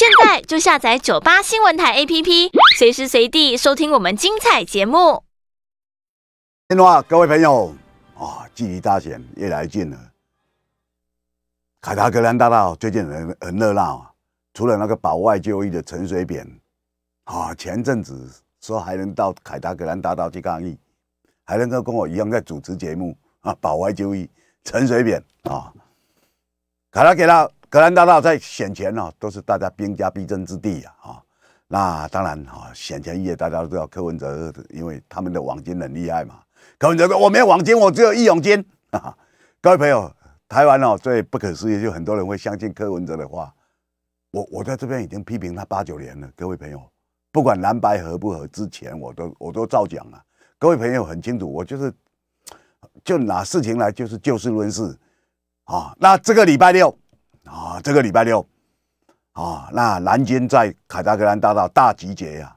现在就下载九八新闻台 APP，随时随地收听我们精彩节目。电话，各位朋友啊，距离大选越来越近了。凯达格兰大道最近很很热闹，啊，除了那个保外就医的陈水扁啊，前阵子说还能到凯达格兰大道去抗议，还能够跟我一样在主持节目啊，保外就医陈水扁啊，卡达格兰。格兰大道在选前呢，都是大家兵家必争之地啊。那当然哦，选前一夜大家都知道柯文哲，因为他们的网金很厉害嘛。柯文哲，说：“我没有网金，我只有义勇金啊。各位朋友，台湾哦最不可思议，就很多人会相信柯文哲的话。我我在这边已经批评他八九年了。各位朋友，不管蓝白合不合，之前我都我都照讲啊。各位朋友很清楚，我就是就拿事情来，就是就事论事啊。那这个礼拜六。啊，这个礼拜六，啊，那南京在凯达格兰大道大集结呀，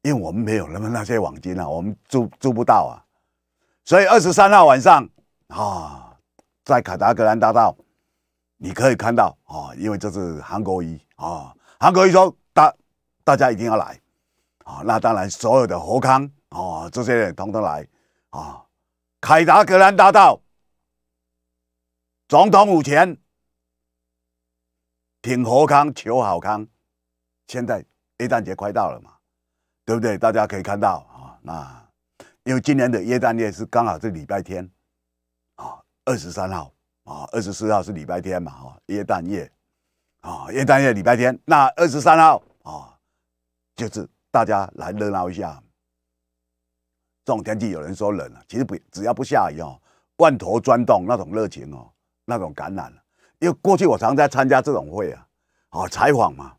因为我们没有那么那些网街啊，我们租租不到啊，所以二十三号晚上啊，在凯达格兰大道，你可以看到啊，因为这是韩国瑜啊，韩国瑜说大大家一定要来啊，那当然所有的河康啊这些人通通来啊，凯达格兰大道，总统府前。挺和康求好康，现在耶诞节快到了嘛，对不对？大家可以看到啊，那因为今年的耶诞夜是刚好是礼拜天啊，二十三号啊，二十四号是礼拜天嘛，哈，耶诞夜啊，耶诞夜礼拜天，那二十三号啊，就是大家来热闹一下。这种天气有人说冷了，其实不，只要不下雨哦，罐头钻洞那种热情哦，那种感染。了。因为过去我常在参加这种会啊，好采访嘛。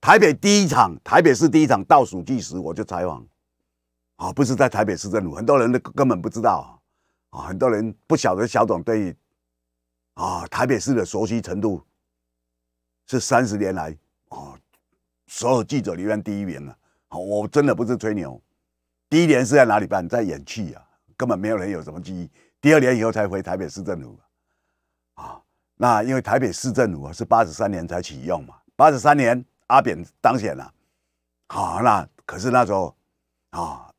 台北第一场，台北市第一场倒数计时，我就采访。啊，不是在台北市政府，很多人都根本不知道。啊，很多人不晓得小董对啊台北市的熟悉程度是三十年来啊所有记者里面第一名了。好，我真的不是吹牛。第一年是在哪里办？在演戏啊，根本没有人有什么记忆。第二年以后才回台北市政府。那因为台北市政府是八十三年才启用嘛，八十三年阿扁当选了，好，那可是那时候，啊，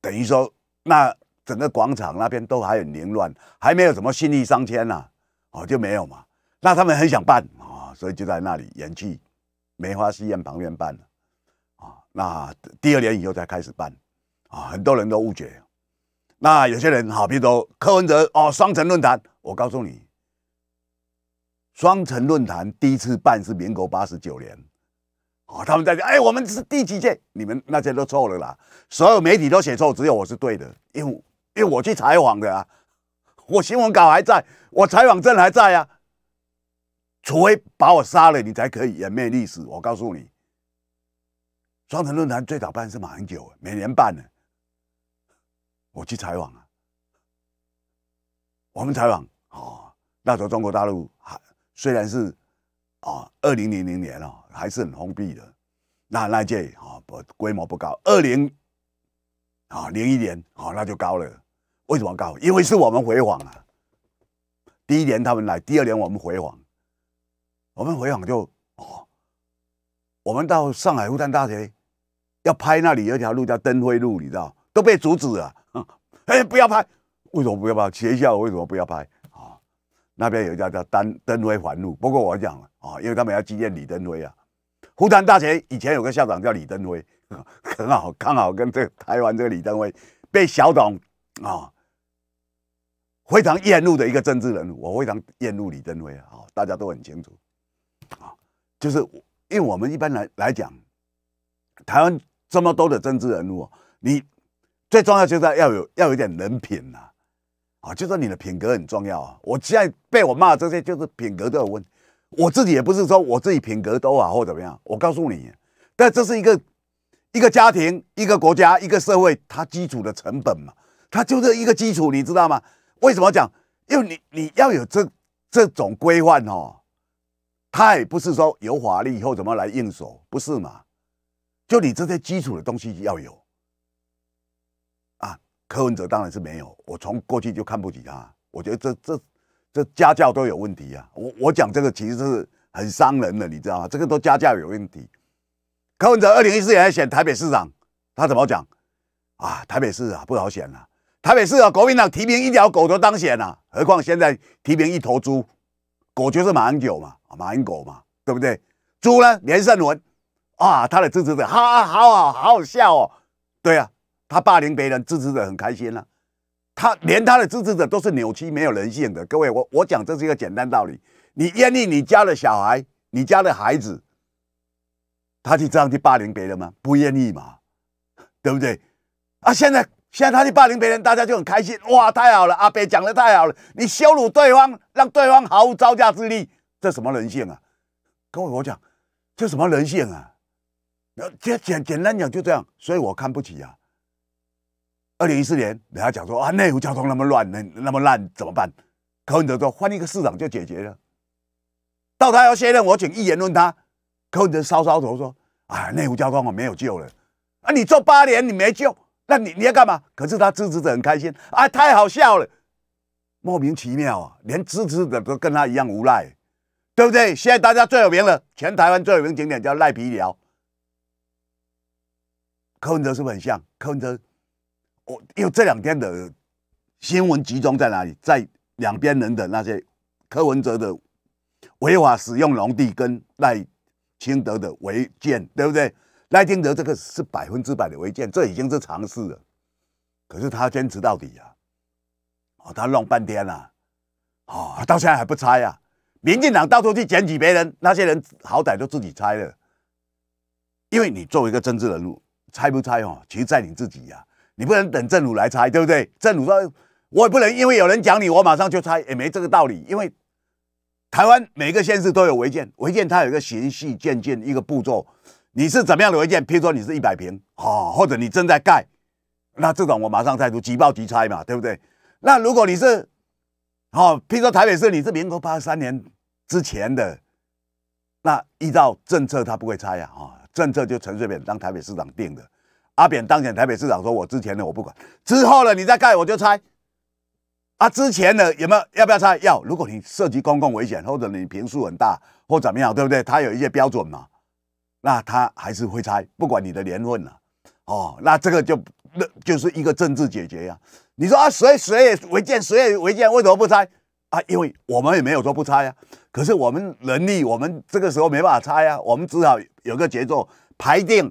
等于说那整个广场那边都还很凌乱，还没有什么新意商圈呐，哦，就没有嘛。那他们很想办啊，所以就在那里，延期梅花戏院旁边办，啊，那第二年以后才开始办，啊，很多人都误解，那有些人好，比如说柯文哲哦，双城论坛，我告诉你。双城论坛第一次办是民国八十九年，哦，他们在讲，哎，我们是第几届？你们那些都错了啦，所有媒体都写错，只有我是对的，因为因为我去采访的啊，我新闻稿还在，我采访证还在啊。除非把我杀了，你才可以掩灭历史。我告诉你，双城论坛最早办是英久，每年办的。我去采访啊，我们采访哦，那时候中国大陆还。虽然是，啊，二零零零年哦，还是很封闭的，那那届啊不规模不高。二零，啊零一年啊那就高了。为什么高？因为是我们回访啊。第一年他们来，第二年我们回访，我们回访就哦，我们到上海复旦大学要拍那里有一条路叫灯辉路，你知道？都被阻止了。嗯，哎，不要拍，为什么不要拍？学校为什么不要拍？那边有一家叫丹登辉环路，不过我讲了啊，因为他们要纪念李登辉啊。湖南大学以前有个校长叫李登辉，很好刚好，跟这个台湾这个李登辉被小董啊非常厌恶的一个政治人，物，我非常厌恶李登辉啊，大家都很清楚啊。就是因为我们一般来来讲，台湾这么多的政治人物，你最重要就是要有要有点人品呐。啊，就说你的品格很重要啊！我现在被我骂这些，就是品格都有问题。我自己也不是说我自己品格多好或怎么样。我告诉你，但这是一个一个家庭、一个国家、一个社会，它基础的成本嘛，它就是一个基础，你知道吗？为什么讲？因为你你要有这这种规范哦，它也不是说有法律以后怎么来应手，不是嘛？就你这些基础的东西要有。柯文哲当然是没有，我从过去就看不起他，我觉得这这这家教都有问题啊！我我讲这个其实是很伤人的，你知道吗？这个都家教有问题。柯文哲二零一四年选台北市长，他怎么讲啊？台北市啊不好选啊！台北市啊，国民党提名一条狗都当选了，何况现在提名一头猪？狗就是马英九嘛，马英九嘛，对不对？猪呢，连胜文啊，他的支持者，好啊，好好好好笑哦，对啊。他霸凌别人，支持者很开心了。他连他的支持者都是扭曲、没有人性的。各位，我我讲这是一个简单道理。你愿意你家的小孩、你家的孩子，他就这样去霸凌别人吗？不愿意嘛，对不对？啊，现在现在他去霸凌别人，大家就很开心。哇，太好了阿北讲的太好了，你羞辱对方，让对方毫无招架之力，这什么人性啊？各位，我讲这什么人性啊？简简简单讲就这样，所以我看不起啊。二零一四年，人家讲说啊，内湖交通那么乱，那那么烂，怎么办？柯文哲说换一个市长就解决了。到他要卸任，我请一言问他，柯文哲搔搔头说啊，内湖交通我没有救了。啊，你做八年你没救，那你你要干嘛？可是他支持者很开心啊，太好笑了，莫名其妙啊，连支持者都跟他一样无赖，对不对？现在大家最有名了，全台湾最有名景点叫赖皮寮。柯文哲是不是很像柯文哲？我因为这两天的新闻集中在哪里？在两边人的那些柯文哲的违法使用农地，跟赖清德的违建，对不对？赖清德这个是百分之百的违建，这已经是常事了。可是他坚持到底呀！哦，他弄半天了，哦，到现在还不拆呀！民进党到处去检举别人，那些人好歹都自己拆了。因为你作为一个政治人物，拆不拆哦，其实在你自己呀。你不能等政府来拆，对不对？政府说我也不能，因为有人讲你，我马上就拆也没这个道理。因为台湾每个县市都有违建，违建它有一个循序渐进一个步骤。你是怎么样的违建？譬如说你是一百平，好，或者你正在盖，那这种我马上拆除，即报即拆嘛，对不对？那如果你是，好，譬如说台北市你是民国八三年之前的，那依照政策它不会拆呀，啊，政策就陈水扁当台北市长定的。阿扁当选台北市长，说我之前的我不管，之后呢你再盖我就拆。啊，之前的有没有要不要拆？要，如果你涉及公共危险，或者你平数很大或怎么样，对不对？他有一些标准嘛，那他还是会拆，不管你的年份了。哦，那这个就那就是一个政治解决呀。你说啊，谁谁违建谁违建为什么不拆啊？因为我们也没有说不拆呀，可是我们能力我们这个时候没办法拆呀，我们只好有个节奏排定。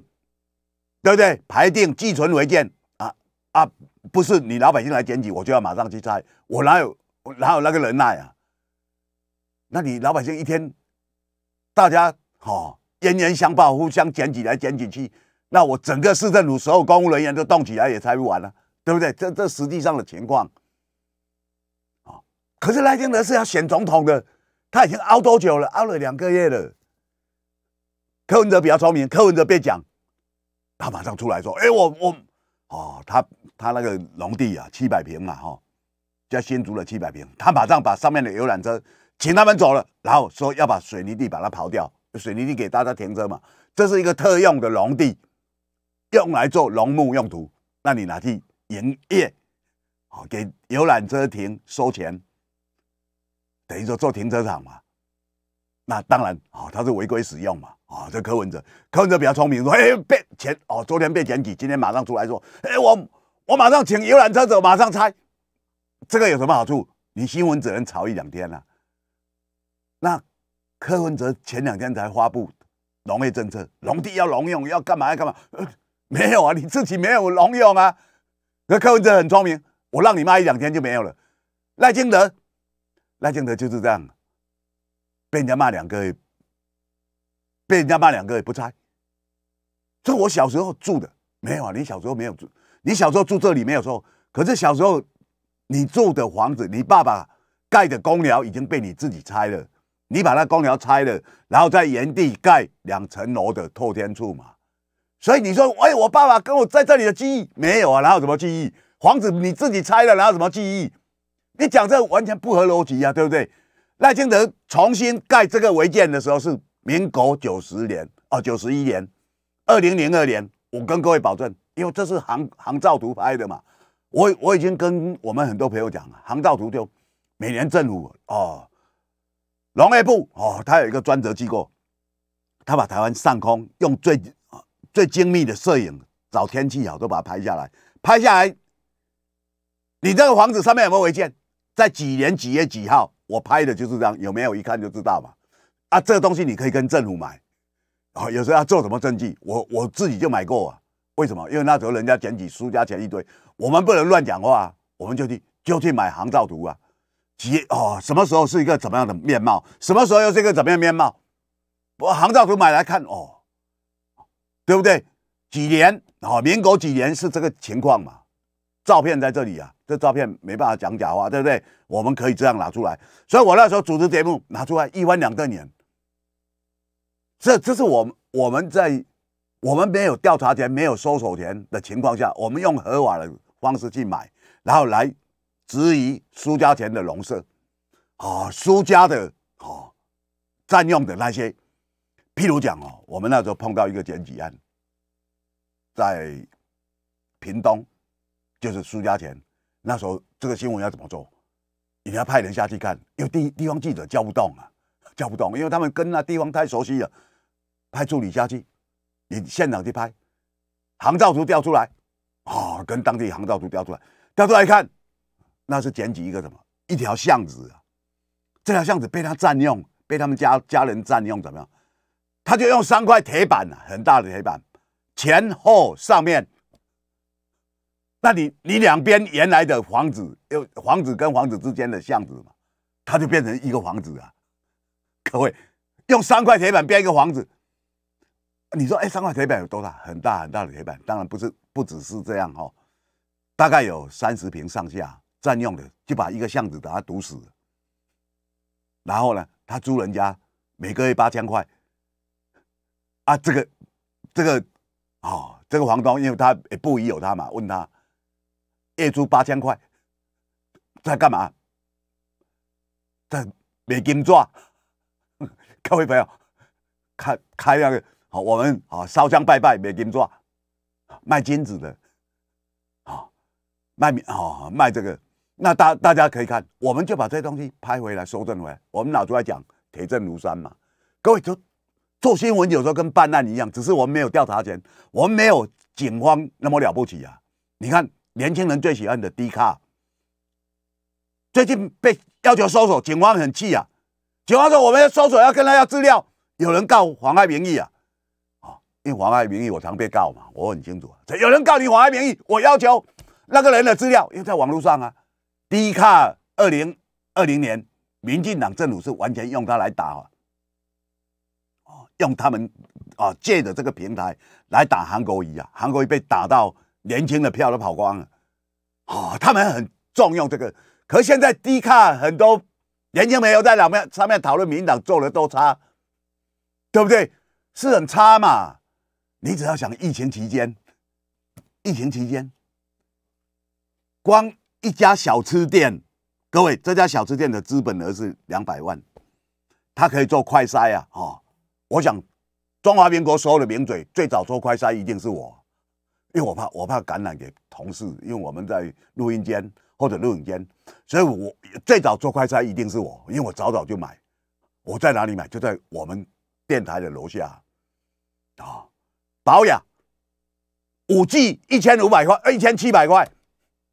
对不对？排定寄存违建啊啊！不是你老百姓来捡举，我就要马上去拆。我哪有哪有那个能耐啊？那你老百姓一天，大家哈冤冤相报，互相捡起来捡起去，那我整个市政府所有公务人员都动起来也拆不完了，对不对？这这实际上的情况啊。可是赖清德是要选总统的，他已经熬多久了？熬了两个月了。柯文哲比较聪明，柯文哲别讲。他马上出来说：“哎，我我，哦，他他那个农地啊，七百平嘛，哈，家先租了七百平。他马上把上面的游览车请他们走了，然后说要把水泥地把它刨掉，水泥地给大家停车嘛。这是一个特用的农地，用来做农牧用途。那你拿去营业，哦、给游览车停收钱，等于说做停车场嘛。”那当然啊，他是违规使用嘛啊！这柯文哲，柯文哲比较聪明，说：“哎，被前哦，昨天被检举，今天马上出来说，哎，我我马上请游览车走，马上拆。”这个有什么好处？你新闻只能炒一两天啊。那柯文哲前两天才发布农业政策，农地要农用，要干嘛要干嘛？呃，没有啊，你自己没有农用啊。那柯文哲很聪明，我让你骂一两天就没有了。赖清德，赖清德就是这样。被人家骂两个，被人家骂两个也不拆。这我小时候住的没有啊？你小时候没有住？你小时候住这里没有？错。可是小时候你住的房子，你爸爸盖的公寮已经被你自己拆了。你把那公寮拆了，然后在原地盖两层楼的透天处嘛。所以你说，哎，我爸爸跟我在这里的记忆没有啊？然后什么记忆房子你自己拆了，然后什么记忆？你讲这完全不合逻辑呀，对不对？赖清德重新盖这个违建的时候是民国九十年哦，九十一年，二零零二年。我跟各位保证，因为这是航航照图拍的嘛。我我已经跟我们很多朋友讲了，航照图就每年政府哦，农业部哦，它有一个专责机构，他把台湾上空用最最精密的摄影找天气好都把它拍下来，拍下来。你这个房子上面有没有违建？在几年几月几号？我拍的就是这样，有没有一看就知道嘛？啊，这个东西你可以跟政府买，啊，有时候要做什么证据，我我自己就买过啊。为什么？因为那时候人家捡起书家钱一堆，我们不能乱讲话，我们就去就去买航照图啊。几啊，什么时候是一个怎么样的面貌？什么时候又是一个怎么样面貌？我航照图买来看哦，对不对？几年啊，民国几年是这个情况嘛？照片在这里啊。这照片没办法讲假话，对不对？我们可以这样拿出来。所以，我那时候主持节目拿出来一弯两个年。这，这是我们我们在我们没有调查权、没有搜索权的情况下，我们用合法的方式去买，然后来质疑苏家田的农舍啊，苏家的哦占用的那些。譬如讲哦，我们那时候碰到一个检举案，在屏东，就是苏家田。那时候这个新闻要怎么做？你要派人下去看，有地地方记者叫不动啊，叫不动，因为他们跟那地方太熟悉了。派助理下去，你现场去拍，航照图调出来，啊，跟当地航照图调出来，调出来一看，那是捡起一个什么，一条巷子，这条巷子被他占用，被他们家家人占用，怎么样？他就用三块铁板啊，很大的铁板，前后上面。那你你两边原来的房子，又房子跟房子之间的巷子嘛，它就变成一个房子啊！各位，用三块铁板编一个房子，你说哎，三块铁板有多大？很大很大的铁板，当然不是不只是这样哈，大概有三十平上下占用的，就把一个巷子把它堵死了。然后呢，他租人家每个月八千块，啊，这个这个哦，这个房东因为他不宜有他嘛，问他。月租八千块，在干嘛？在美金砖。各位朋友，开开那个好，我们啊烧香拜拜美金砖，卖金子的好卖米啊，卖这个。那大大家可以看，我们就把这东西拍回来，收证回来。我们老朱来讲，铁证如山嘛。各位就做新闻，有时候跟办案一样，只是我们没有调查权，我们没有警方那么了不起啊。你看。年轻人最喜欢的 D 卡，最近被要求搜索，警方很气啊！警方说我们要搜索，要跟他要资料。有人告妨碍名誉啊！啊，因为妨碍名誉，我常被告嘛，我很清楚。有人告你妨碍名誉，我要求那个人的资料，因为在网络上啊，D 卡二零二零年，民进党政府是完全用它来打啊，哦，用他们啊借的这个平台来打韩国瑜啊，韩国瑜被打到。年轻的票都跑光了，哦，他们很重用这个。可现在低卡很多年轻朋友在两面上面讨论，民党做的都差，对不对？是很差嘛？你只要想疫情期间，疫情期间，光一家小吃店，各位这家小吃店的资本额是两百万，它可以做快筛啊！哦，我想中华民国所有的名嘴，最早做快筛一定是我。因为我怕，我怕感染给同事，因为我们在录音间或者录影间，所以我最早做快餐一定是我，因为我早早就买，我在哪里买就在我们电台的楼下啊，保养五 G 一 千五百块，一千七百块，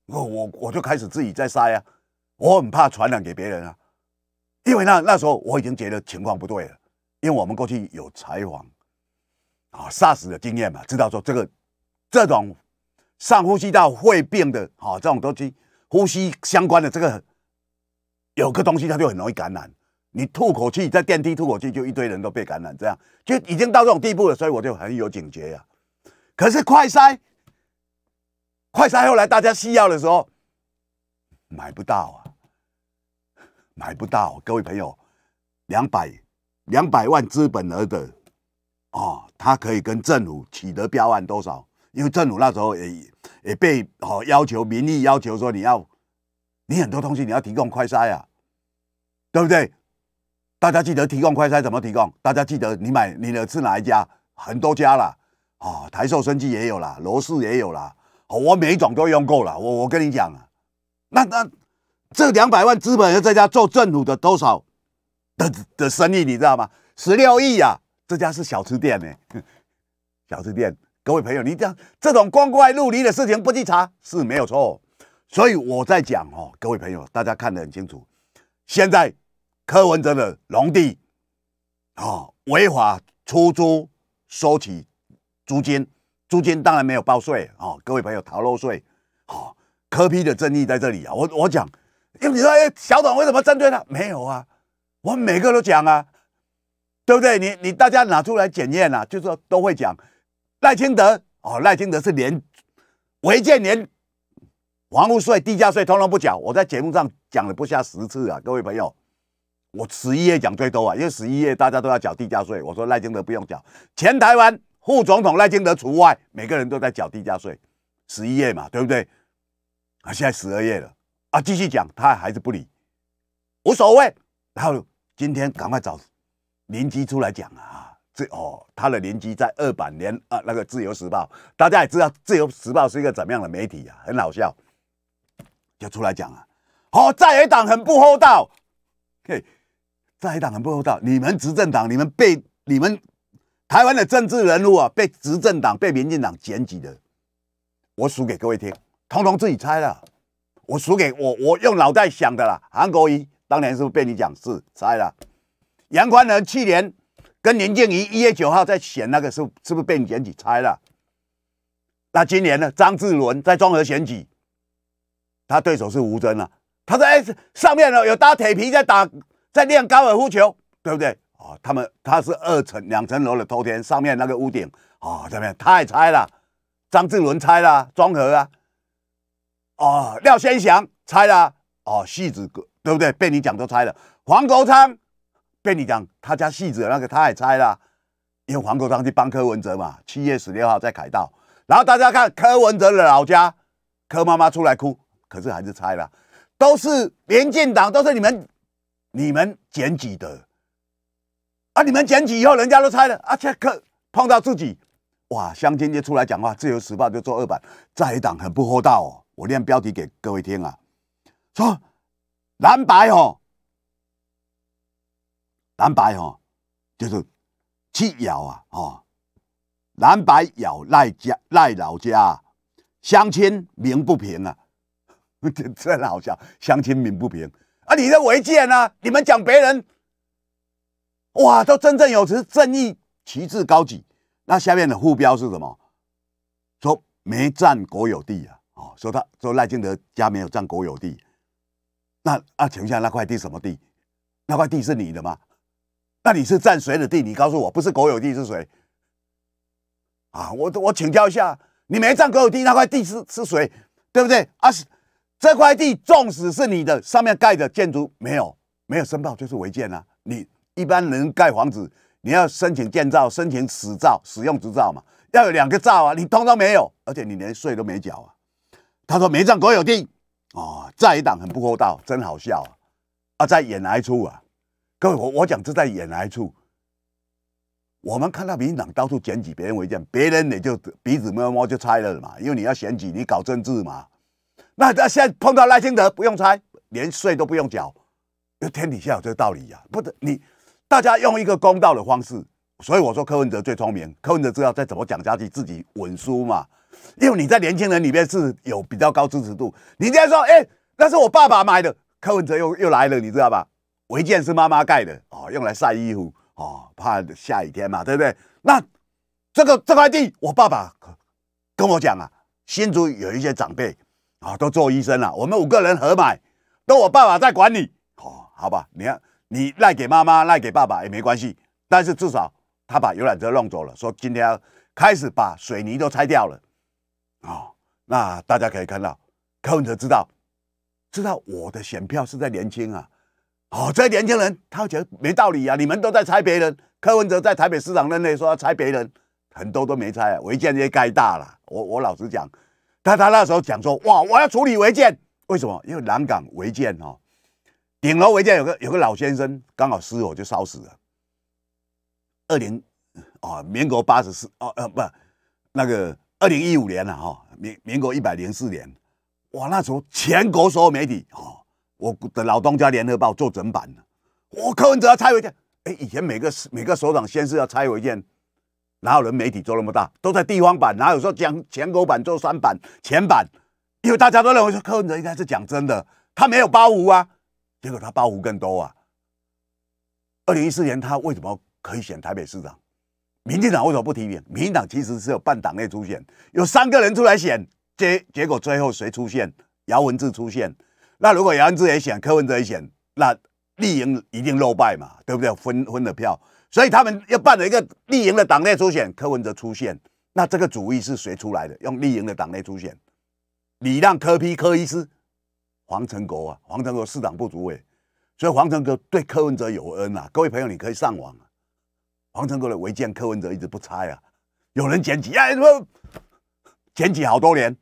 我我我就开始自己在塞啊，我很怕传染给别人啊，因为那那时候我已经觉得情况不对了，因为我们过去有采访啊、杀 s 的经验嘛，知道说这个。这种上呼吸道会病的，好，这种东西，呼吸相关的这个，有个东西，它就很容易感染。你吐口气，在电梯吐口气，就一堆人都被感染，这样就已经到这种地步了。所以我就很有警觉啊。可是快筛，快筛，后来大家需要的时候买不到啊，买不到。各位朋友，两百两百万资本额的，哦，他可以跟政府取得标案多少？因为政府那时候也也被好要求，民意要求说你要，你很多东西你要提供快筛啊，对不对？大家记得提供快筛怎么提供？大家记得你买你的是哪一家？很多家啦，哦，台塑、生技也有啦，罗氏也有哦，我每一种都用够了。我我跟你讲啊，那那这两百万资本在这家做政府的多少的的生意，你知道吗？十六亿呀！这家是小吃店呢，小吃店。各位朋友，你这这种光怪陆离的事情不去查是没有错。所以我在讲哦，各位朋友，大家看得很清楚。现在柯文哲的农地啊，违法出租收取租金，租金当然没有报税啊。各位朋友逃漏税啊，柯批的争议在这里啊。我我讲，因为你说小董为什么针对他？没有啊，我每个都讲啊，对不对？你你大家拿出来检验啊，就说都会讲。赖清德哦，赖清德是连违建连房屋税、地价税通通不缴。我在节目上讲了不下十次啊，各位朋友，我十一月讲最多啊，因为十一月大家都要缴地价税，我说赖清德不用缴，前台湾副总统赖清德除外，每个人都在缴地价税，十一月嘛，对不对？啊，现在十二月了啊，继续讲他还是不理，无所谓。然后今天赶快找邻居出来讲啊。这哦，他的年纪在二百年啊，那个《自由时报》，大家也知道，《自由时报》是一个怎么样的媒体啊，很好笑，就出来讲啊，哦，在野党很不厚道，嘿，在野党很不厚道，你们执政党，你们被你们台湾的政治人物啊，被执政党、被民进党剪辑的，我数给各位听，通通自己猜了，我数给我我用脑袋想的啦，韩国瑜当年是不是被你讲是猜了？杨宽仁去年？跟林静怡一月九号在选那个时候，是不是被你选举拆了？那今年呢？张志伦在庄和选举，他对手是吴征了。他说：“在上面呢有搭铁皮在打在练高尔夫球，对不对啊？他们他是二层两层楼的头天上面那个屋顶啊，这边太拆了。张志伦拆了庄和啊，哦，廖先祥拆了哦，戏子哥对不对？被你讲都拆了，黄国昌。被你讲，他家戏子那个，他也拆了，为黄国昌去帮柯文哲嘛。七月十六号在凯道。然后大家看柯文哲的老家，柯妈妈出来哭，可是还是拆了，都是民进党，都是你们，你们捡起的，啊，你们捡起以后，人家都拆了，而且可碰到自己，哇，乡亲就出来讲话，自由时报就做二版，在党很不厚道哦。我念标题给各位听啊，说蓝白哦。蓝白哦，就是吃咬啊，哈，蓝白咬赖家赖老家，相亲鸣不平啊，这真好笑，相亲鸣不平啊，你的违建呢？你们讲别人，哇，都振正有词，正义旗帜高举，那下面的副标是什么？说没占国有地啊，哦，说他说赖清德家没有占国有地，那啊，前下那块地什么地？那块地是你的吗？那你是占谁的地？你告诉我，不是国有地是谁？啊，我我请教一下，你没占国有地，那块地是是谁？对不对？啊，这块地纵使是你的，上面盖的建筑没有没有申报就是违建了。你一般人盖房子，你要申请建造，申请使照、使用执照嘛，要有两个照啊。你通通没有，而且你连税都没缴啊。他说没占国有地啊，在党很不厚道，真好笑啊！啊，在演一出啊。各位，我我讲这在演来处，我们看到民进党到处检举别人违建，别人也就鼻子摸摸就拆了嘛。因为你要选举，你搞政治嘛。那那现在碰到赖清德，不用拆，连税都不用缴，天底下有这个道理呀？不得你，大家用一个公道的方式。所以我说柯文哲最聪明，柯文哲知道再怎么讲，下去自己稳输嘛。因为你在年轻人里面是有比较高支持度，你这样说哎，那是我爸爸买的，柯文哲又又来了，你知道吧？违建是妈妈盖的哦，用来晒衣服哦，怕下雨天嘛，对不对？那这个这块地，我爸爸跟我讲啊，新竹有一些长辈啊，都做医生了。我们五个人合买，都我爸爸在管理。哦，好吧，你要你赖给妈妈，赖给爸爸也没关系，但是至少他把游览车弄走了，说今天开始把水泥都拆掉了哦，那大家可以看到，柯文哲知道，知道我的选票是在年轻啊。哦，这年轻人，他觉得没道理啊，你们都在猜别人，柯文哲在台北市长任内说要猜别人，很多都没猜、啊。违建也盖大了。我我老实讲，他他那时候讲说，哇，我要处理违建，为什么？因为南港违建哈，顶楼违建有个有个老先生，刚好失火就烧死了。二零哦，民国八十四哦呃不，那个二零一五年了哈，民民国一百零四年，哇，那时候全国所有媒体哈。我的老东家《联合报》做整版的。我柯文哲要拆回建，哎，以前每个每个首长先是要拆回建，哪有人媒体做那么大？都在地方版，哪有说讲全国版做三版、前版？因为大家都认为说柯文哲应该是讲真的，他没有包袱啊，结果他包袱更多啊。二零一四年他为什么可以选台北市长？民进党为什么不提名？民进党其实是有半党内出选，有三个人出来选，结结果最后谁出现？姚文智出现。那如果杨志也选，柯文哲也选，那立盈一定落败嘛，对不对？分分了票，所以他们要办了一个立盈的党内初选，柯文哲出现，那这个主意是谁出来的？用立盈的党内初选，你让柯批柯医师黄成国啊，黄成国市长部主委，所以黄成国对柯文哲有恩啊。各位朋友，你可以上网，黄成国的违建柯文哲一直不拆啊，有人捡起，哎，什么检好多年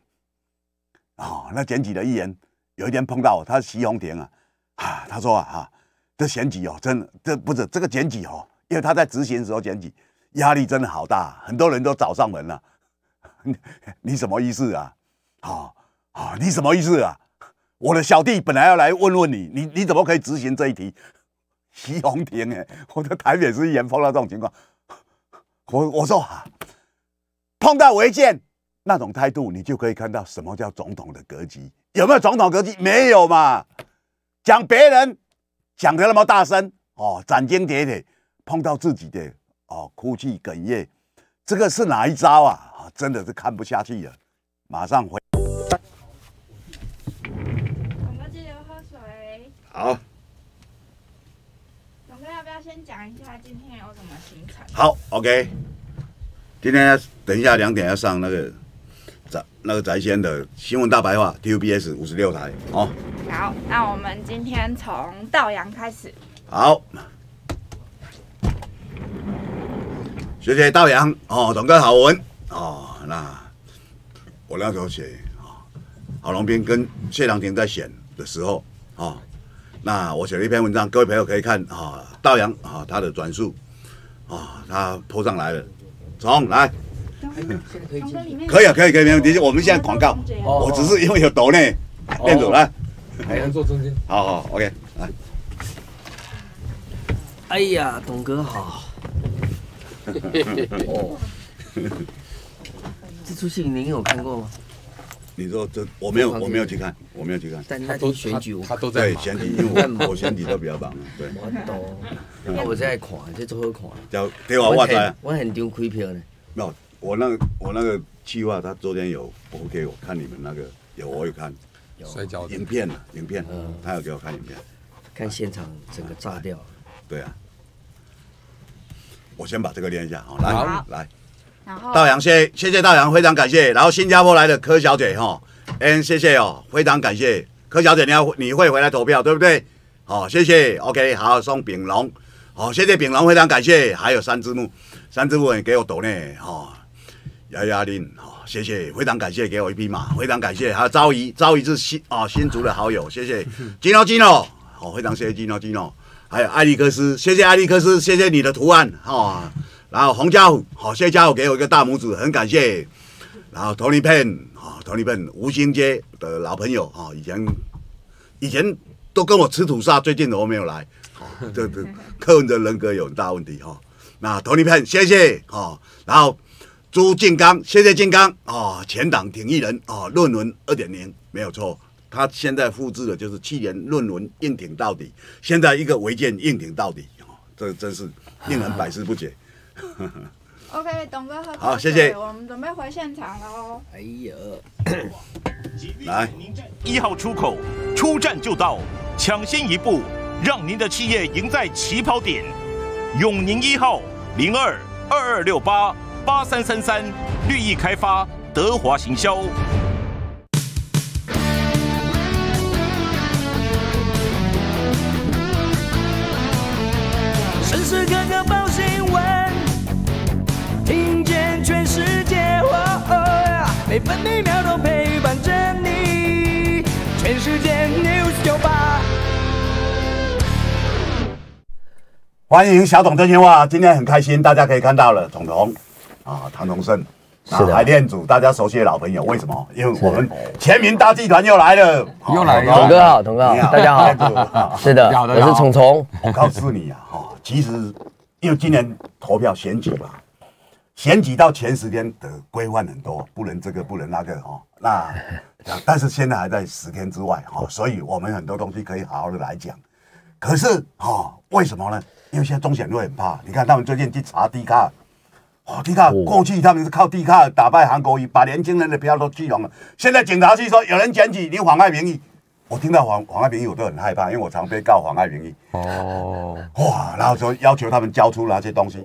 啊？那捡起的议员。有一天碰到他，是席宏庭啊，啊，他说啊，这选举哦，真的，这不是这个选举哦，因为他在执行的时候选举压力真的好大，很多人都找上门了。你 你什么意思啊？啊啊，你什么意思啊？我的小弟本来要来问问你，你你怎么可以执行这一题？席宏庭哎，我在台北市一连碰到这种情况，我我说啊，碰到违建那种态度，你就可以看到什么叫总统的格局。有没有总统格局？没有嘛！讲别人讲的那么大声哦，斩钉截铁，碰到自己的哦，哭泣哽咽，这个是哪一招啊？啊，真的是看不下去了，马上回。总哥记得喝水。好。要不要先讲一下今天有什么行程？好，OK。今天等一下两点要上那个。宅那个宅仙的新闻大白话 T U B S 五十六台哦，好，那我们今天从道阳开始，好，谢谢道阳哦，董哥好文哦，那我那时候写啊，郝龙斌跟谢长廷在选的时候啊，那我写了一篇文章，各位朋友可以看啊，道阳啊他的转述啊，他扑上来了，重来。可以可以可以没问题，我们现在广告，我只是因为有抖呢，店主来，来坐中间，好好 OK，来，哎呀，董哥好，哦，这出戏您有看过吗？你说这我没有，我没有去看，我没有去看，但他都选举，他都在选举，因 为我选举都比较忙，懂。那我只看，这最好看，对，对我我知我很丢开票呢，没有。我那我那个计划，他昨天有播给我看，你们那个有我有看，影片啊，影片，他有给我看影片，看现场整个炸掉。对啊，我先把这个练一下，好来来，道阳谢谢谢道阳，非常感谢。然后新加坡来的柯小姐哈，嗯谢谢哦，非常感谢柯小姐，你要你会回来投票对不对？好谢谢，OK，好送炳龙，好谢谢炳龙，非常感谢。还有三字木，三字木也给我抖呢哈。幺幺零，好，谢谢，非常感谢，给我一匹马，非常感谢。还有昭仪，昭仪是新啊新族的好友，谢谢。金诺金诺，好，非常谢谢金诺金诺。还有艾利克斯，谢谢艾利克斯，谢谢你的图案，哈。然后洪家虎，好，谢家虎给我一个大拇指，很感谢。然后 Tony Pen，哦 t o n y Pen，吴兴街的老朋友，哈，以前以前都跟我吃土沙，最近怎么没有来，这这客人的人格有很大问题，哈。那 Tony Pen，谢谢，哈。然后。朱建刚，谢谢建刚啊！前党挺一人啊！论文二点零没有错，他现在复制的就是去年论文硬挺到底，现在一个违建硬挺到底，哦、这真是令人百思不解。OK，董哥好，谢谢，我们准备回现场了哦。哎呦，来一号出口出站就到，抢先一步让您的企业赢在起跑点。永宁一号零二二二六八。八三三三绿意开发德华行销。时时刻刻报新闻，听见全世界，每分每秒都陪伴着你，全世界 news 九八。欢迎小董，真心话今天很开心，大家可以看到了，彤彤。啊，唐同胜，海淀组大家熟悉的老朋友，为什么？因为我们全民大剧团又来了，又来了，童哥好，童哥好，大家好，是的，我是虫虫。我告诉你啊，哈，其实因为今年投票选举嘛，选举到前十天的规范很多，不能这个，不能那个，哈，那但是现在还在十天之外，哈，所以我们很多东西可以好好的来讲。可是，哈，为什么呢？因为现在中险会很怕，你看他们最近去查 D 卡。哦，听卡过去他们是靠地卡打败韩国，把年轻人的票都聚拢了。现在警察去说有人检举你妨碍民意，我听到妨妨碍民意我都很害怕，因为我常被告妨碍民意。哦，哇，然后说要求他们交出那些东西，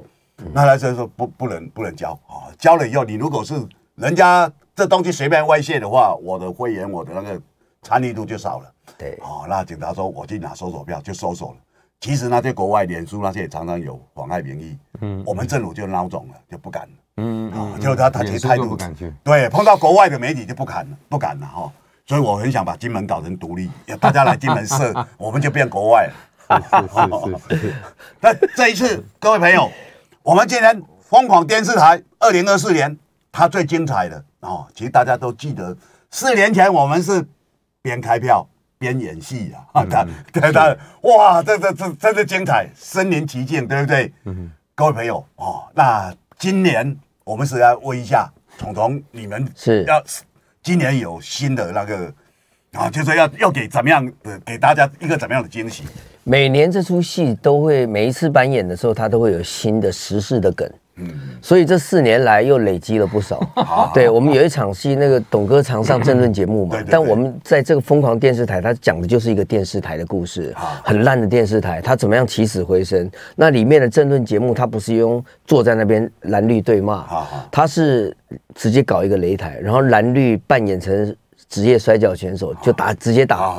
那他就说不不能不能交啊，交了以后你如果是人家这东西随便外泄的话，我的会员我的那个参与度就少了。对，哦，那警察说我去拿搜索票就搜索了。其实那些国外脸书那些常常有妨害名意，嗯，我们政府就孬种了，就不敢了，嗯，啊，就他他其实态度，对，碰到国外的媒体就不敢了，不敢了哈。所以我很想把金门搞成独立，大家来金门设，我们就变国外了。是那 这一次，各位朋友，我们今天疯狂电视台二零二四年，它最精彩的哦，其实大家都记得，四年前我们是边开票。边演戏啊，他他 哇，这这这真的精彩，身临其境，对不对？嗯，各位朋友哦，那今年我们是要问一下彤彤，你们是要今年有新的那个啊，就是要要给怎么样，给大家一个怎么样的惊喜？每年这出戏都会每一次扮演的时候，它都会有新的时事的梗。嗯，所以这四年来又累积了不少。对我们有一场戏，那个董哥常上政论节目嘛，但我们在这个疯狂电视台，他讲的就是一个电视台的故事，很烂的电视台，他怎么样起死回生？那里面的政论节目，他不是用坐在那边蓝绿对骂，他是直接搞一个擂台，然后蓝绿扮演成。职业摔跤选手就打直接打，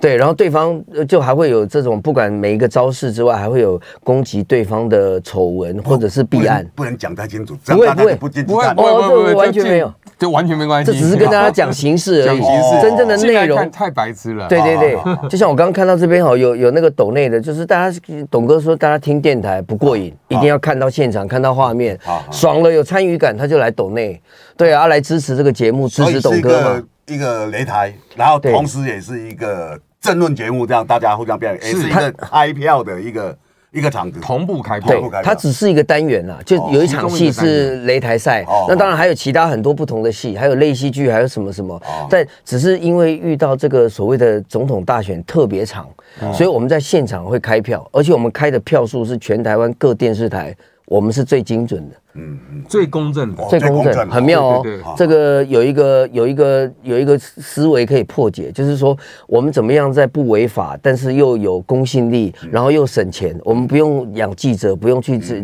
对，然后对方就还会有这种，不管每一个招式之外，还会有攻击对方的丑闻或者是弊案，不能讲太清楚，不会不会不不会不会完全没有，这完全没关系，这只是跟大家讲形式而已，真正的内容太白痴了，对对对，就像我刚刚看到这边哈，有有那个抖内的，就是大家董哥说大家听电台不过瘾，一定要看到现场看到画面，爽了有参与感，他就来抖内，对啊，来支持这个节目支持董哥嘛。一个擂台，然后同时也是一个争论节目，这样大家互相辩论，是一个开票的一个一个场子，同步开票，对，它只是一个单元啦，就有一场戏是擂台赛，那当然还有其他很多不同的戏，还有类戏剧，还有什么什么，但只是因为遇到这个所谓的总统大选特别场，所以我们在现场会开票，而且我们开的票数是全台湾各电视台，我们是最精准的。嗯，最公正的，最公正，很妙哦。这个有一个，有一个，有一个思维可以破解，就是说我们怎么样在不违法，但是又有公信力，然后又省钱，我们不用养记者，不用去做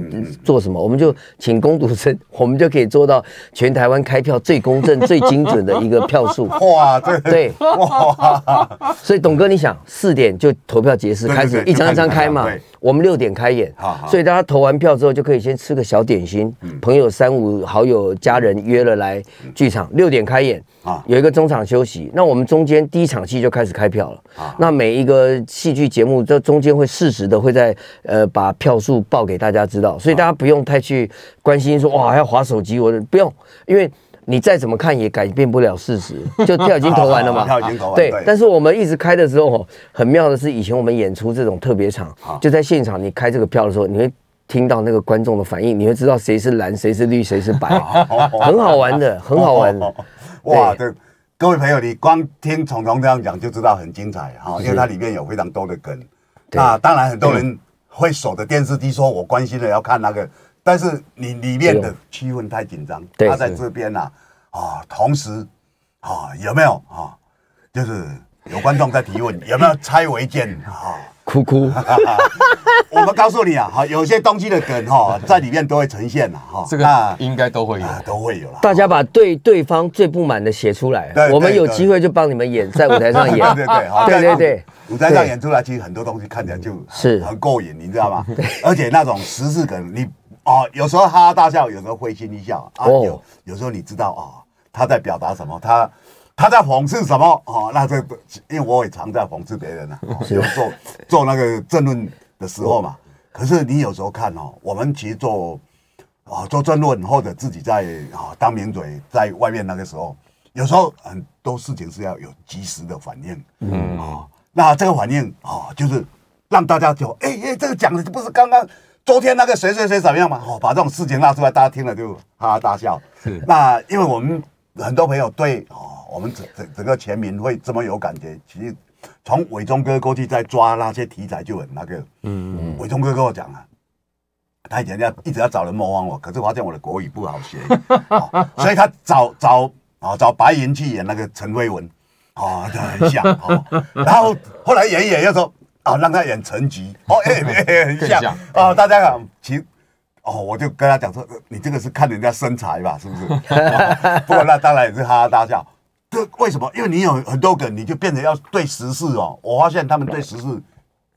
做什么，我们就请公读生，我们就可以做到全台湾开票最公正、最精准的一个票数。哇，对，对，哇。所以董哥，你想四点就投票结束，开始一张一张开嘛？我们六点开演，所以大家投完票之后就可以先吃个小点心。朋友、三五好友、家人约了来剧场，六点开演啊，有一个中场休息。那我们中间第一场戏就开始开票了啊。那每一个戏剧节目，这中间会适时的会在呃把票数报给大家知道，所以大家不用太去关心说哇要划手机，我不用，因为你再怎么看也改变不了事实，就票已经投完了嘛，票已经投完。对，但是我们一直开的时候，很妙的是以前我们演出这种特别场，就在现场你开这个票的时候，你会。听到那个观众的反应，你会知道谁是蓝，谁是绿，谁是白，很好玩的，很好玩。哇，这各位朋友，你光听虫虫这样讲就知道很精彩哈，因为它里面有非常多的梗。那当然很多人会守着电视机说：“我关心的要看那个。”但是你里面的气氛太紧张，他在这边呐啊，同时啊有没有啊？就是有观众在提问，有没有拆违建啊？哭哭，我们告诉你啊，好，有些东西的梗哈，在里面都会呈现了哈。这个应该都会有，都会有大家把对对方最不满的写出来，我们有机会就帮你们演在舞台上演，对对对，对 对对，舞台上演出来，其实很多东西看起来就，是很过瘾，你知道吗？而且那种十事梗，你哦，有时候哈哈大笑，有时候会心一笑，啊有，有时候你知道啊，他在表达什么，他。他在讽刺什么？哦，那这个因为我也常在讽刺别人啊，呐，做做那个争论的时候嘛。可是你有时候看哦，我们其实做啊做争论，或者自己在啊当名嘴，在外面那个时候，有时候很多事情是要有及时的反应。嗯啊，那这个反应啊，就是让大家就哎哎，这个讲的不是刚刚昨天那个谁谁谁怎么样嘛？哦，把这种事情拉出来，大家听了就哈哈大笑。是那因为我们很多朋友对哦。我们整整整个全民会这么有感觉，其实从伟忠哥过去在抓那些题材就很那个。嗯嗯。伟忠哥跟我讲啊，他以前要一直要找人模仿我，可是发现我的国语不好学，所以他找找啊找白人去演那个陈威文，啊，就很像。然后后来演一演又说啊让他演陈局，哦哎哎 很像啊大家好，其哦我就跟他讲说，你这个是看人家身材吧，是不是？不过那当然也是哈哈大笑。为什么？因为你有很多梗，你就变得要对时事哦。我发现他们对时事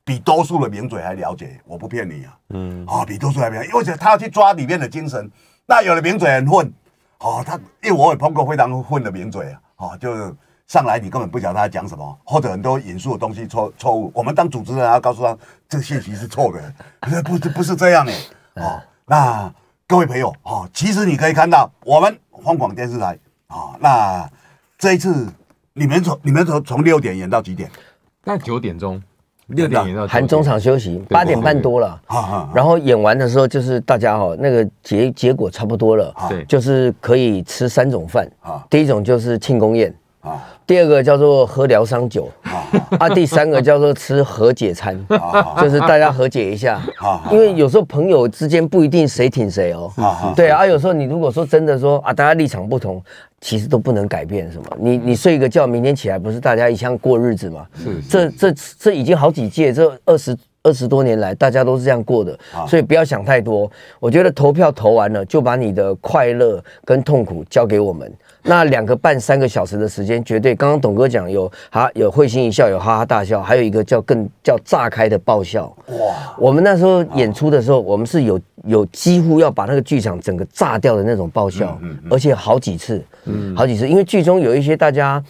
比多数的名嘴还了解，我不骗你啊。嗯，啊，比多数还了解，因为他要去抓里面的精神。那有的名嘴很混，哦，他因为我也碰过非常混的名嘴啊，哦，就是上来你根本不晓得他在讲什么，或者很多引述的东西错错误。我们当主持人要告诉他，这个信息是错的，不，不是这样哎。哦，那各位朋友，哦，其实你可以看到我们香港电视台，哦，那。这一次，你们从你们从从六点演到几点？那九点钟，六点演到含中场休息八点半多了。哈哈。然后演完的时候就是大家哈那个结结果差不多了，对，就是可以吃三种饭。啊，第一种就是庆功宴。第二个叫做喝疗伤酒，啊，第三个叫做吃和解餐，就是大家和解一下，因为有时候朋友之间不一定谁挺谁哦，对啊，有时候你如果说真的说啊，大家立场不同，其实都不能改变什么，你你睡一个觉，明天起来不是大家一样过日子吗？这这这已经好几届，这二十。二十多年来，大家都是这样过的，所以不要想太多。我觉得投票投完了，就把你的快乐跟痛苦交给我们。那两个半三个小时的时间，绝对刚刚董哥讲有哈有会心一笑，有哈哈大笑，还有一个叫更叫炸开的爆笑。哇！我们那时候演出的时候，我们是有有几乎要把那个剧场整个炸掉的那种爆笑，而且好几次，好几次，因为剧中有一些大家。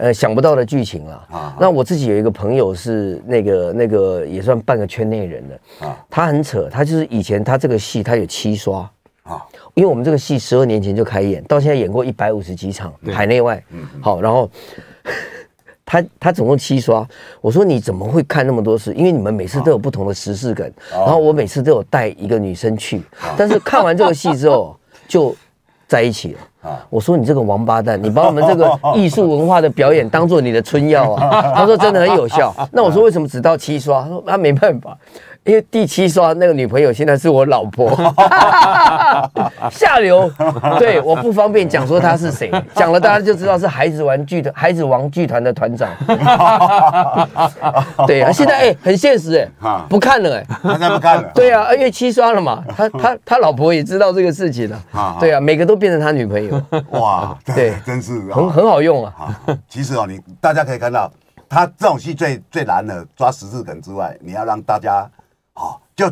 呃，想不到的剧情了。啊，那我自己有一个朋友是那个那个也算半个圈内人的啊，他很扯，他就是以前他这个戏他有七刷啊，因为我们这个戏十二年前就开演，到现在演过一百五十几场，海内外。嗯好，然后 他他总共七刷，我说你怎么会看那么多次？因为你们每次都有不同的时事梗，然后我每次都有带一个女生去，但是看完这个戏之后 就在一起了。我说你这个王八蛋，你把我们这个 艺术文化的表演当做你的春药啊？他说真的很有效。那我说为什么只到七刷？他说那没办法，因为第七刷那个女朋友现在是我老婆。下流，对，我不方便讲说他是谁，讲了大家就知道是孩子玩具的孩子王剧团的团长。对啊，现在哎，很现实哎，不看了哎，现在不看了。对啊，二月七刷了嘛，他他他老婆也知道这个事情了。对啊，每个都变成他女朋友。哇，对，真是很很好用啊。其实哦，你大家可以看到，他这种戏最最难的，抓十字梗之外，你要让大家好就。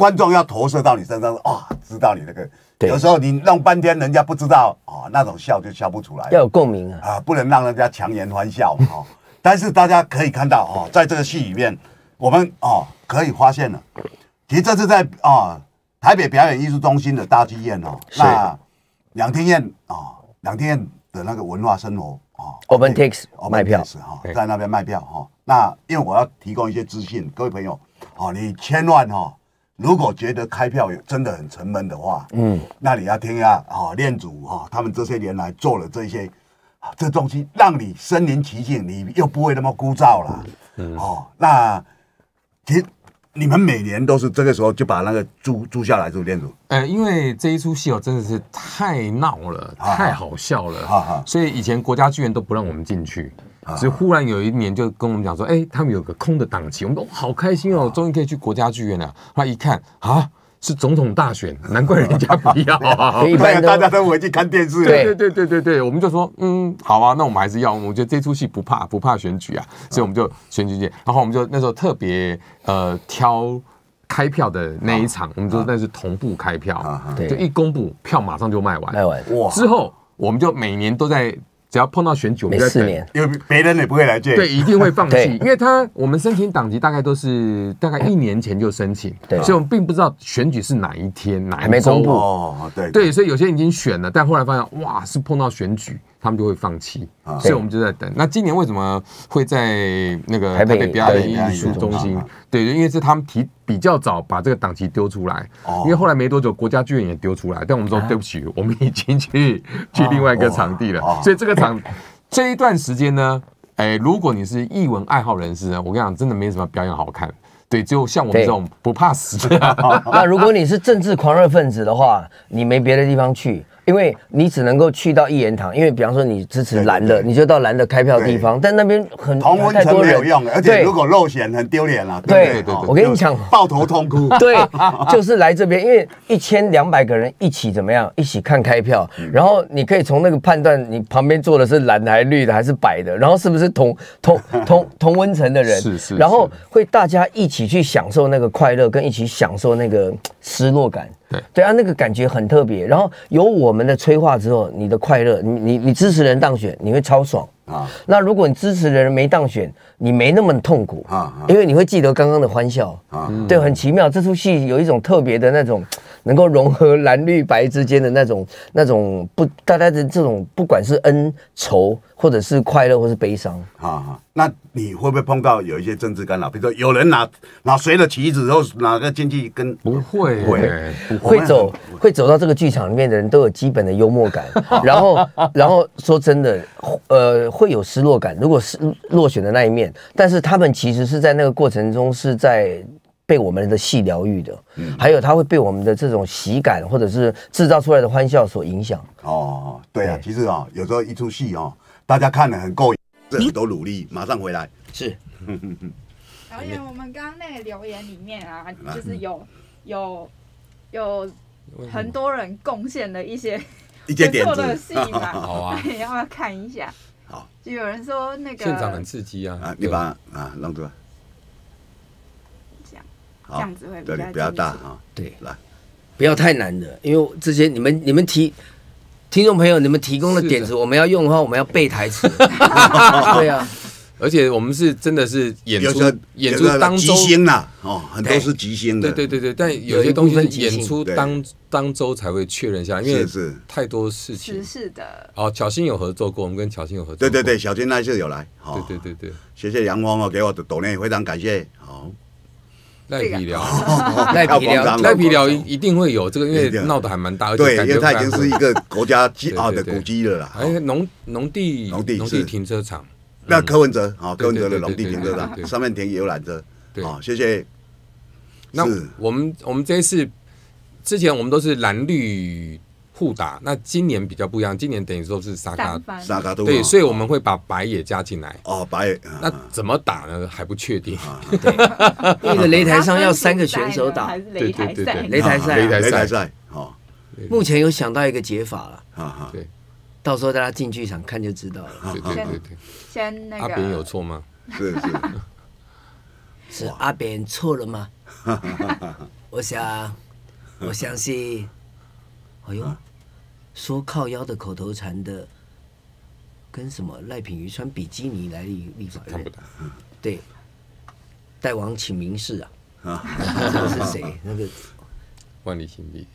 观众要投射到你身上，啊，知道你那个，有时候你弄半天，人家不知道，哦，那种笑就笑不出来，要有共鸣啊，啊，不能让人家强颜欢笑，哦。但是大家可以看到，哦，在这个戏里面，我们哦可以发现了，其实这是在啊台北表演艺术中心的大剧院哦，那两天宴啊两天宴的那个文化生活啊，open t a k e s 卖票是哈，在那边卖票哈。那因为我要提供一些资讯，各位朋友，哦，你千万哦。如果觉得开票真的很沉闷的话，嗯，那你要听一下啊，店主啊，他们这些年来做了这些，这东西让你身临其境，你又不会那么枯燥了，嗯，哦，那其实你们每年都是这个时候就把那个租租下来做店主，呃，因为这一出戏哦真的是太闹了，太好笑了，哈哈，所以以前国家剧院都不让我们进去。所以忽然有一年就跟我们讲说，哎，他们有个空的档期，我们都好开心哦，终于可以去国家剧院了。他一看啊，是总统大选，难怪人家不要，因 大家都回去看电视。对对对对对，我们就说，嗯，好啊，那我们还是要，我觉得这出戏不怕不怕选举啊，所以我们就选举季。然后我们就那时候特别呃挑开票的那一场，我们就那是同步开票，就一公布票马上就卖完。卖完哇！之后我们就每年都在。只要碰到选举，我们因为别人也不会来见，对，一定会放弃，因为他我们申请党籍大概都是大概一年前就申请，对，所以我们并不知道选举是哪一天，还没公布，对对，所以有些已经选了，但后来发现，哇，是碰到选举。他们就会放弃，所以我们就在等。那今年为什么会在那个台北表演艺术中心？对，因为是他们提比较早把这个档期丢出来，因为后来没多久国家剧院也丢出来，但我们说对不起，我们已经去去另外一个场地了。所以这个场 这一段时间呢，哎，如果你是艺文爱好人士，我跟你讲，真的没什么表演好看。对，就像我这种不怕死的。那如果你是政治狂热分子的话，你没别的地方去。因为你只能够去到一言堂，因为比方说你支持蓝的，你就到蓝的开票地方，但那边很同温层没有用，而且如果漏选很丢脸了。对对对，我跟你讲，抱头痛哭。对，就是来这边，因为一千两百个人一起怎么样，一起看开票，然后你可以从那个判断，你旁边坐的是蓝的还是绿的还是白的，然后是不是同同 同同温层的人，然后会大家一起去享受那个快乐，跟一起享受那个失落感。对啊，那个感觉很特别。然后有我们的催化之后，你的快乐，你你你支持人当选，你会超爽啊。那如果你支持的人没当选，你没那么痛苦啊，因为你会记得刚刚的欢笑啊。对，很奇妙，这出戏有一种特别的那种。能够融合蓝绿白之间的那种、那种不大家的这种，不管是恩仇，或者是快乐，或是悲伤，啊，那你会不会碰到有一些政治干扰？比如说有人拿拿谁的旗子，然后哪个经济跟不会会会走会走到这个剧场里面的人都有基本的幽默感，然后然后说真的，呃，会有失落感，如果是落选的那一面，但是他们其实是在那个过程中是在。被我们的戏疗愈的，嗯，还有他会被我们的这种喜感或者是制造出来的欢笑所影响。哦，对啊，其实啊，有时候一出戏啊，大家看的很过瘾，这里都努力，马上回来。是，导演，我们刚刚那个留言里面啊，就是有有有很多人贡献了一些一不错的戏嘛，不要看一下。好，就有人说那个现场很刺激啊，啊，你把啊让出。这样子会比较大啊！对，来，不要太难的，因为这些你们、你们提听众朋友，你们提供的点子，我们要用的话，我们要背台词。对啊，而且我们是真的是演出演出当中周呐，哦，很多是即兴的。对对对对，但有些东西演出当当周才会确认一下，因为是太多事情。是的哦，乔心有合作过，我们跟乔心有合作。对对对，小心那次有来。对对对对，谢谢阳光哦，给我的抖炼，非常感谢。好。赖皮聊，赖皮聊，赖皮聊一定会有这个，因为闹得还蛮大，对，因为它已经是 一个国家骄啊的古迹了啦。哎，农农地，农地农地停车场。那柯文哲，啊，柯文哲的农地停车场上面停游览车，好，谢谢。那我们我们这一次之前我们都是蓝绿。互打，那今年比较不一样。今年等于说是沙卡，沙加对，所以我们会把白也加进来。哦，白，那怎么打呢？还不确定啊。一个擂台上要三个选手打，擂台赛，擂台赛，擂台赛。哦，目前有想到一个解法了。对，到时候大家进剧场看就知道了。对对对。先那个。阿扁有错吗？是是。是阿扁错了吗？我想，我相信，哎呦。说靠腰的口头禅的，跟什么赖品妤穿比基尼来立立法？院，对。代王请明示啊！啊，个是谁？那个万里行碧。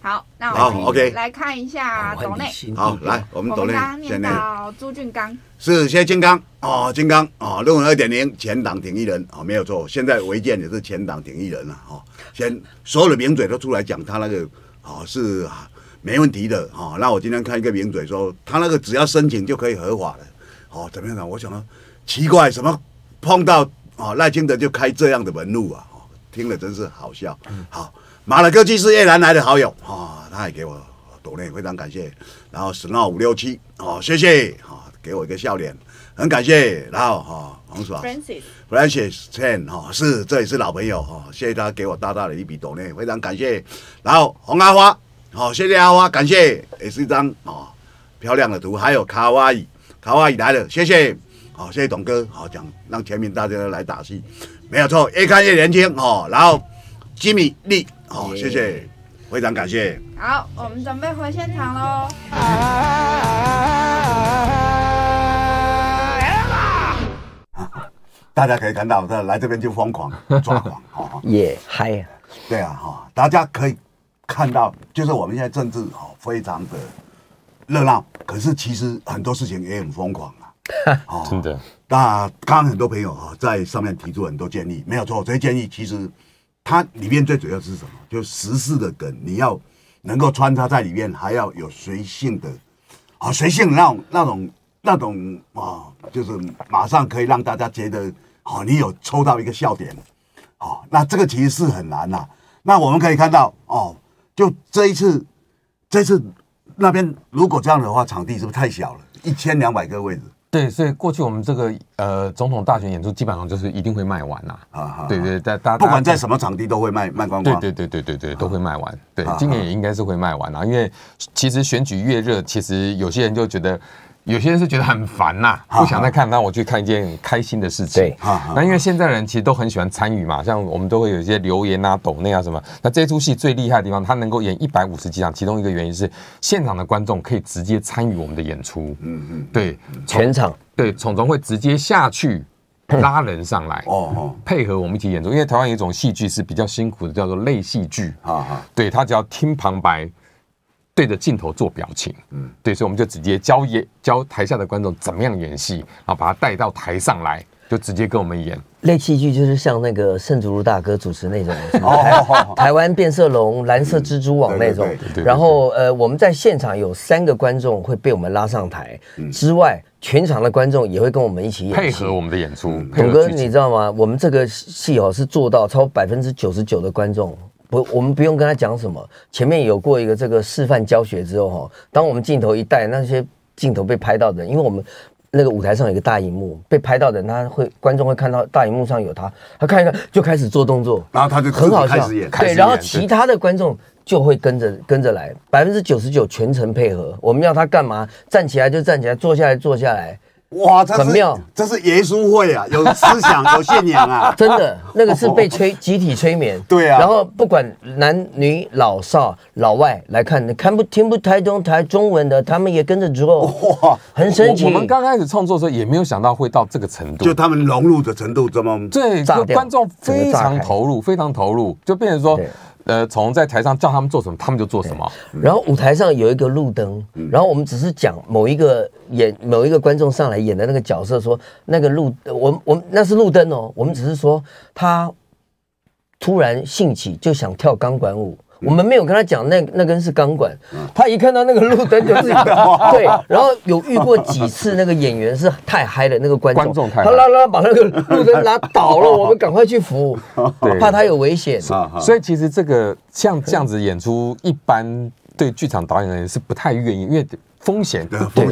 好，那们 o k 来看一下董内。好，来，我们董内先到朱俊刚。是，谢谢金刚哦，金刚哦，论文二点零前党挺一人啊，没有错。现在违建也是前党挺一人了啊，先所有的名嘴都出来讲他那个哦是。没问题的哈，那我今天看一个名嘴说他那个只要申请就可以合法了，好怎么样呢？我想，奇怪，什么碰到啊赖清德就开这样的门路啊？哦，听了真是好笑。嗯，好，马勒哥技是越南来的好友啊，他也给我抖内非常感谢。然后 snow 五六七，哦谢谢哦，给我一个笑脸，很感谢。然后哈黄鼠啊，Francis，Francis Chen，哈是，这也是老朋友哈，谢谢他给我大大的一笔抖内，非常感谢。然后红阿花。好，谢谢阿花，感谢，也是张哦，漂亮的图，还有卡哇伊，卡哇伊来了，谢谢，好，谢谢董哥，好讲让全民大家都来打戏，没有错，越看越年轻哦，然后吉米利，好，谢谢，非常感谢，好，我们准备回现场喽，大家可以看到，来这边就疯狂抓狂，哦，耶，嗨，对啊，哈，大家可以。看到就是我们现在政治哦，非常的热闹。可是其实很多事情也很疯狂啊！哦，真的。那刚刚很多朋友啊，在上面提出很多建议，没有错。这些建议其实它里面最主要是什么？就时事的梗，你要能够穿插在里面，还要有随性的啊，随性让那种那种啊，就是马上可以让大家觉得哦，你有抽到一个笑点。哦，那这个其实是很难呐。那我们可以看到哦。就这一次，这次那边如果这样的话，场地是不是太小了？一千两百个位置。对，所以过去我们这个呃总统大选演出基本上就是一定会卖完呐。啊啊，对对，但大不管在什么场地都会卖卖光光。对对对对对对，都会卖完。对，今年也应该是会卖完啦，因为其实选举越热，其实有些人就觉得。有些人是觉得很烦呐，不想再看，那我去看一件开心的事情。对，那因为现在人其实都很喜欢参与嘛，像我们都会有一些留言啊、抖内啊什么。那这出戏最厉害的地方，它能够演一百五十几场，其中一个原因是现场的观众可以直接参与我们的演出。嗯嗯，对，全场对虫虫会直接下去拉人上来，哦配合我们一起演出。因为台湾有一种戏剧是比较辛苦的，叫做类戏剧。啊啊，对他只要听旁白。对着镜头做表情，嗯，对，所以我们就直接教演教台下的观众怎么样演戏，然后把他带到台上来，就直接跟我们演。类戏剧就是像那个盛祖如大哥主持那种，台湾变色龙、蓝色蜘蛛网那种。然后呃，我们在现场有三个观众会被我们拉上台，之外全场的观众也会跟我们一起配合我们的演出。董哥，你知道吗？我们这个戏哦是做到超百分之九十九的观众。不，我们不用跟他讲什么。前面有过一个这个示范教学之后哈，当我们镜头一带，那些镜头被拍到的，因为我们那个舞台上有一个大荧幕被拍到的，他会观众会看到大荧幕上有他，他看一看就开始做动作，然后他就很好笑。对，然后其他的观众就会跟着跟着来，百分之九十九全程配合。我们要他干嘛？站起来就站起来，坐下来坐下来。哇，很妙！这是耶稣会啊，有思想，有信仰啊。真的，那个是被催集体催眠。对啊，然后不管男女老少、老外来看，看不听不太懂台中文的，他们也跟着后，哇，很神奇！我们刚开始创作的时候也没有想到会到这个程度，就他们融入的程度怎么？对，观众非常投入，非常投入，就变成说。呃，从在台上叫他们做什么，他们就做什么。然后舞台上有一个路灯，然后我们只是讲某一个演某一个观众上来演的那个角色，说那个路，我我那是路灯哦，我们只是说他突然兴起就想跳钢管舞。我们没有跟他讲那那根是钢管，他一看到那个路灯就是 对，然后有遇过几次那个演员是太嗨了，那个观众太他拉拉把那个路灯拉倒了，我们赶快去扶，怕他有危险。所以其实这个像这样子演出，一般对剧场导演人是不太愿意，因为风险不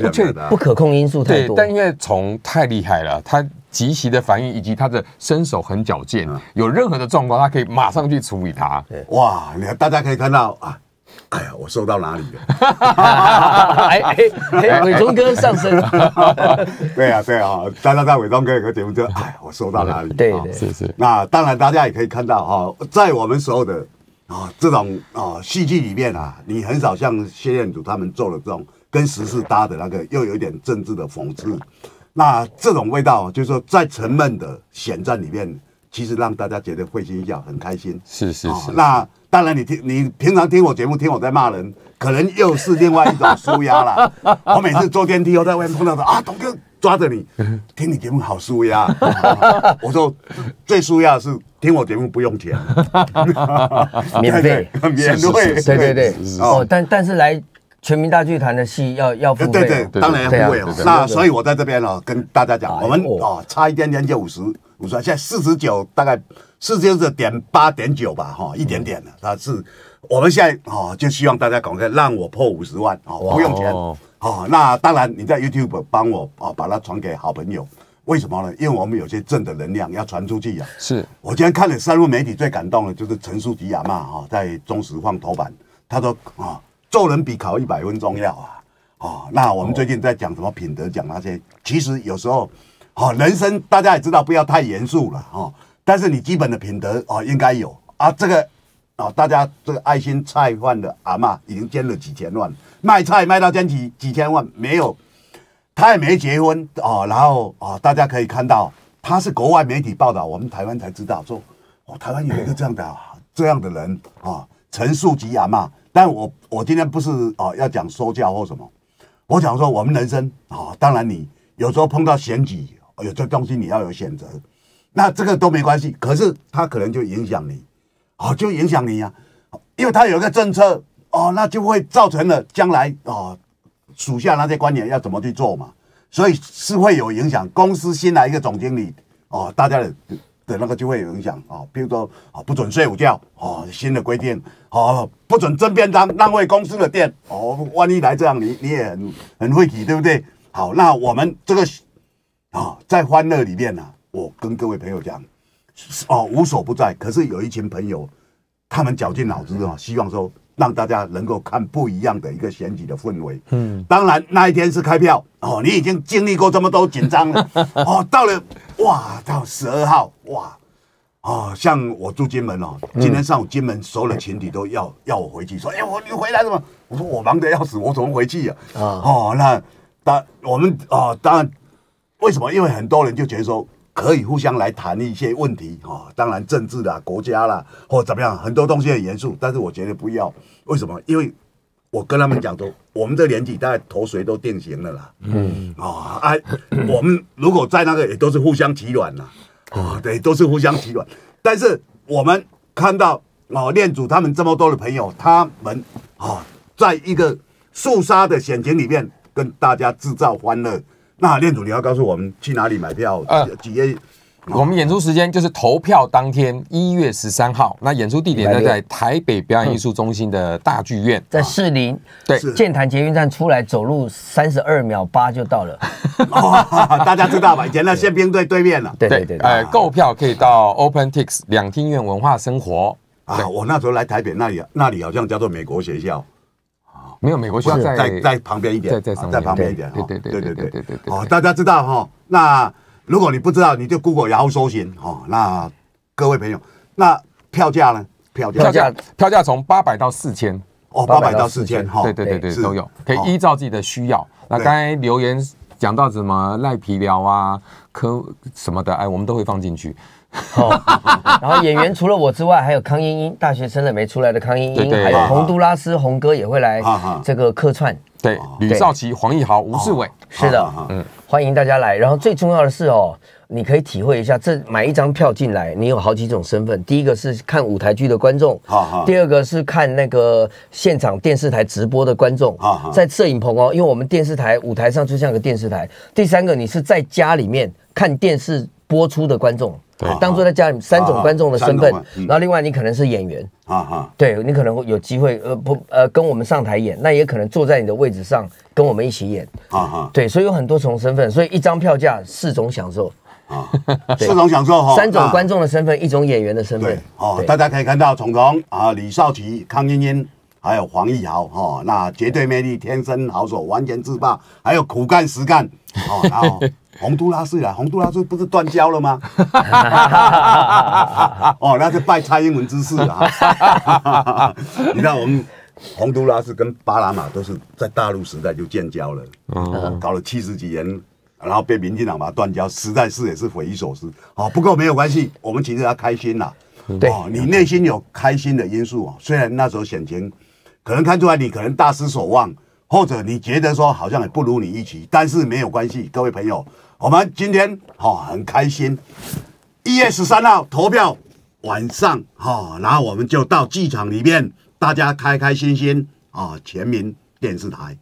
不可控因素太多。对，但因为从太厉害了他。极其的反应，以及他的身手很矫健，有任何的状况，他可以马上去处理它。哇，你大家可以看到啊，哎呀，我收到哪里了？哎哎，伟忠哥上身。对啊，对啊，大家在伟忠哥有个节目就，哎，我收到哪里？对，是是。那当然，大家也可以看到哈，在我们所有的啊这种啊戏剧里面啊，你很少像谢燕祖他们做的这种跟时事搭的那个，又有一点政治的讽刺。那这种味道，就是说在沉闷的选战里面，其实让大家觉得会心一笑，很开心。是是是。那当然，你听你平常听我节目，听我在骂人，可能又是另外一种舒压了。我每次坐电梯哦，在外面碰到说啊，董哥抓着你，听你节目好舒压。我说最舒压是听我节目不用钱，免费，免费，对对对。哦，但但是来。全民大剧团的戏要要对对，当然要付费。那所以我在这边哦，跟大家讲，我们哦差一点点就五十五十万，现在四十九大概四十九点八点九吧哈，一点点的那是。我们现在哦就希望大家赶快让我破五十万哦，不用钱哦。那当然你在 YouTube 帮我哦把它传给好朋友，为什么呢？因为我们有些正的能量要传出去啊。是，我今天看了三路媒体，最感动的就是陈淑吉啊嘛哈，在中石放头版，他说啊。做人比考一百分重要啊！哦，那我们最近在讲什么品德，讲那些，其实有时候，哦，人生大家也知道不要太严肃了哦。但是你基本的品德哦，应该有啊。这个哦，大家这个爱心菜贩的阿妈已经捐了几千万，卖菜卖到捐几几千万，没有，他也没结婚哦。然后哦，大家可以看到，他是国外媒体报道，我们台湾才知道说，台湾有一个这样的这样的人啊，陈述吉阿妈。但我我今天不是啊，要讲说教或什么，我讲说我们人生啊，当然你有时候碰到选举，有这东西你要有选择，那这个都没关系。可是他可能就影响你，哦，就影响你呀，因为他有一个政策哦，那就会造成了将来啊，属下那些官员要怎么去做嘛，所以是会有影响。公司新来一个总经理哦，大家。的那个就会有影响啊，比如说啊，不准睡午觉啊，新的规定哦，不准蒸便当，浪费公司的电哦，万一来这样，你你也很很会提，对不对？好，那我们这个啊，在欢乐里面呢，我跟各位朋友讲，哦，无所不在。可是有一群朋友，他们绞尽脑汁啊，希望说。让大家能够看不一样的一个选举的氛围。嗯，当然那一天是开票哦，你已经经历过这么多紧张了 哦。到了哇，到十二号哇，哦，像我住金门哦，今天上午金门所有的群体都要要我回去，说：“哎，我你回来了吗？我说：“我忙得要死，我怎么回去呀？”啊，哦，那当我们啊，当然为什么？因为很多人就觉得说。可以互相来谈一些问题，哈，当然政治啦、国家啦，或怎么样，很多东西很严肃，但是我觉得不要，为什么？因为我跟他们讲说，我们这年纪大概头髓都定型了啦，嗯，啊，哎，我们如果在那个也都是互相取暖呐，啊，对，都是互相取暖。但是我们看到哦，恋主他们这么多的朋友，他们啊，在一个肃杀的险情里面，跟大家制造欢乐。那店主，你要告诉我们去哪里买票？呃，几月？我们演出时间就是投票当天，一月十三号。那演出地点呢在台北表演艺术中心的大剧院，在士林，对，建潭捷运站出来，走路三十二秒八就到了。大家知道吧？前那宪兵队对面了。对对对。哎，购票可以到 Open Tix 两厅院文化生活啊。我那时候来台北，那里那里好像叫做美国学校。没有，美国要在在旁边一点，在在旁边一点，对对对对对对对。哦，大家知道哈，那如果你不知道，你就 Google 然后搜寻哈。那各位朋友，那票价呢？票价票价票价从八百到四千哦，八百到四千哈，对对对对都有，可以依照自己的需要。那刚才留言讲到什么赖皮疗啊、科什么的，哎，我们都会放进去。哦，然后演员除了我之外，还有康茵茵，大学生了没出来的康茵茵，还有洪都拉斯洪哥也会来这个客串。对，吕少奇、黄义豪、吴世伟，是的，嗯，欢迎大家来。然后最重要的是哦，你可以体会一下，这买一张票进来，你有好几种身份：第一个是看舞台剧的观众，第二个是看那个现场电视台直播的观众，在摄影棚哦，因为我们电视台舞台上就像个电视台。第三个，你是在家里面看电视播出的观众。当做在家里三种观众的身份，然后另外你可能是演员，啊哈，对你可能会有机会，呃不，呃跟我们上台演，那也可能坐在你的位置上跟我们一起演，啊哈，对，所以有很多重身份，所以一张票价四种享受，啊，四种享受哈，三种观众的身份，一种演员的身份，哦，大家可以看到虫虫啊，李少奇、康茵茵，还有黄义豪，哈，那绝对魅力，天生好手，完全自爆，还有苦干实干，哦。洪都拉斯啊，洪都拉斯不是断交了吗？哦，那是拜蔡英文之事啊！你看我们洪都拉斯跟巴拿马都是在大陆时代就建交了，搞了七十几年，然后被民进党它断交，实在是也是匪夷所思。好，不过没有关系，我们其实要开心啦。对哦，你内心有开心的因素啊。虽然那时候选情可能看出来你可能大失所望，或者你觉得说好像也不如你预期，但是没有关系，各位朋友。我们今天哈很开心，一月十三号投票晚上哈，然后我们就到剧场里面，大家开开心心啊！全民电视台。